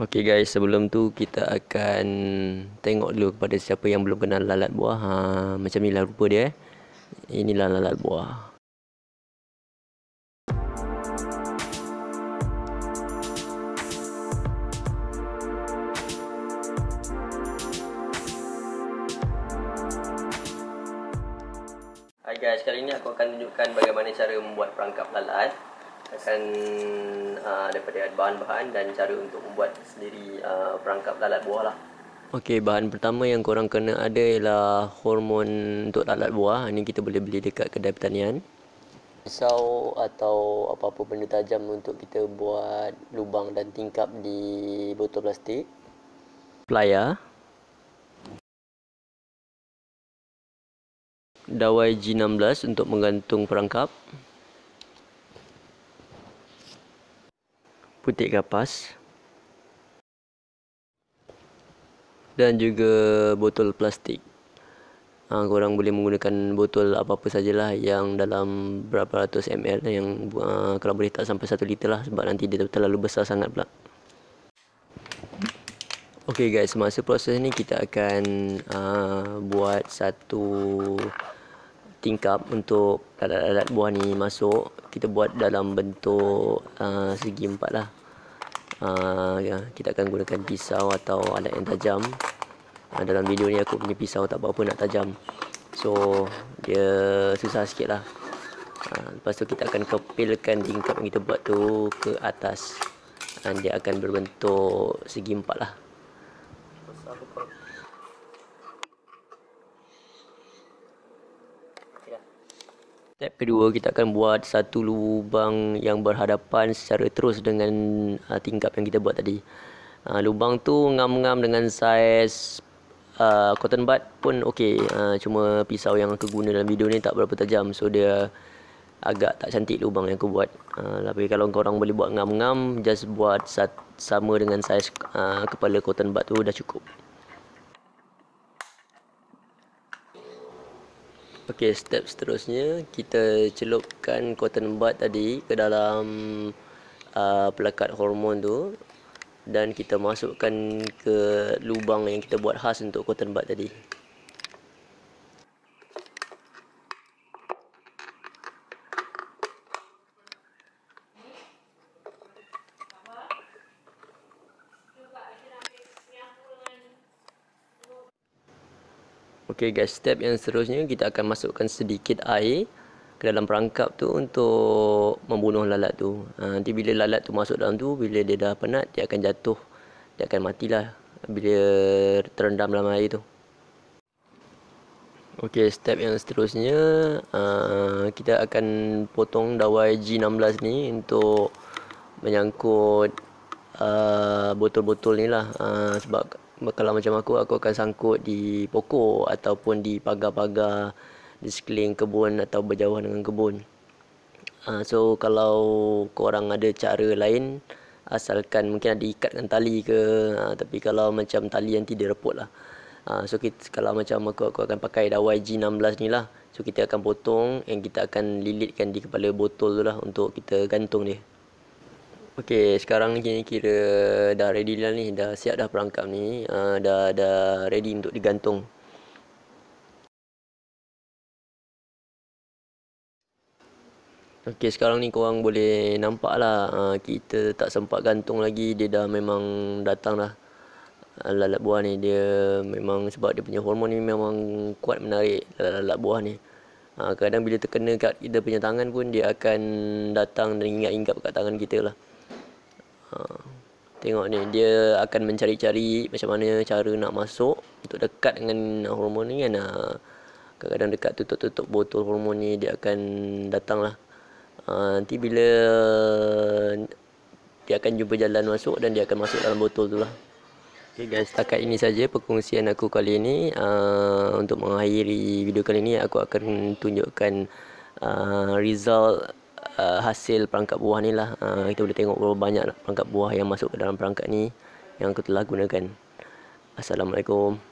Okey guys, sebelum tu kita akan tengok dulu kepada siapa yang belum kenal lalat buah. Ha, macam inilah rupa dia. Eh. Inilah lalat buah. Hai guys, kali ini aku akan tunjukkan bagaimana cara membuat perangkap lalat akan uh, daripada bahan-bahan dan cara untuk membuat sendiri uh, perangkap lalat buah lah. Okey, bahan pertama yang korang kena ada ialah hormon untuk lalat buah. Ini kita boleh beli dekat kedai pertanian. Pisau atau apa-apa benda tajam untuk kita buat lubang dan tingkap di botol plastik. Playar. Dawai G16 untuk menggantung perangkap. putik kapas dan juga botol plastik ha, korang boleh menggunakan botol apa-apa sajalah yang dalam berapa ratus ml yang ha, kalau boleh tak sampai satu liter lah sebab nanti dia terlalu besar sangat pula Okay guys, semasa proses ni kita akan uh, buat satu tingkap untuk alat-alat buah ni masuk kita buat dalam bentuk uh, segi empat lah uh, ya, kita akan gunakan pisau atau alat yang tajam uh, dalam video ni aku punya pisau tak apa-apa nak tajam so dia susah sikit lah uh, lepas tu kita akan kepilkan tingkap yang kita buat tu ke atas dan uh, dia akan berbentuk segi empat lah Step kedua, kita akan buat satu lubang yang berhadapan secara terus dengan uh, tingkap yang kita buat tadi. Uh, lubang tu ngam-ngam dengan saiz uh, cotton bud pun okey. Uh, cuma pisau yang aku guna dalam video ni tak berapa tajam. So dia agak tak cantik lubang yang aku buat. Uh, tapi kalau korang boleh buat ngam-ngam, just buat sama dengan saiz uh, kepala cotton bud tu dah cukup. Okey, step seterusnya kita celupkan cotton bud tadi ke dalam uh, pelekat hormon tu dan kita masukkan ke lubang yang kita buat khas untuk cotton bud tadi. Okey guys, step yang seterusnya kita akan masukkan sedikit air ke dalam perangkap tu untuk membunuh lalat tu. Ha, nanti bila lalat tu masuk dalam tu, bila dia dah penat, dia akan jatuh. Dia akan matilah bila terendam dalam air tu. Okey, step yang seterusnya uh, kita akan potong dawai G16 ni untuk menyangkut ha, botol-botol uh, ni lah uh, sebab kalau macam aku aku akan sangkut di pokok ataupun di pagar-pagar di sekeliling kebun atau berjauhan dengan kebun. Uh, so kalau korang ada cara lain asalkan mungkin ada ikat dengan tali ke uh, tapi kalau macam tali yang tidak reput lah. Ah, so kita, kalau macam aku aku akan pakai dawai G16 ni lah. So kita akan potong dan kita akan lilitkan di kepala botol tu lah untuk kita gantung dia. Okey, sekarang ni kira dah ready lah ni, dah siap dah perangkap ni, uh, dah dah ready untuk digantung. Okey, sekarang ni kau korang boleh nampak lah uh, kita tak sempat gantung lagi, dia dah memang datang lah lalat buah ni dia memang sebab dia punya hormon ni memang kuat menarik lalat buah ni kadang bila terkena kat kita punya tangan pun dia akan datang dan ingat-ingat kat tangan kita lah Tengok ni dia akan mencari-cari macam mana cara nak masuk untuk dekat dengan hormon ni kan. Ah, kadang-kadang dekat tutup-tutup botol hormon ni dia akan datang lah. Ah, nanti bila dia akan jumpa jalan masuk dan dia akan masuk dalam botol tu lah. Okay guys, setakat ini saja perkongsian aku kali ini. Ah, untuk mengakhiri video kali ini aku akan tunjukkan result uh, hasil perangkap buah ni lah uh, Kita boleh tengok berapa banyak perangkap buah yang masuk ke dalam perangkap ni Yang aku telah gunakan Assalamualaikum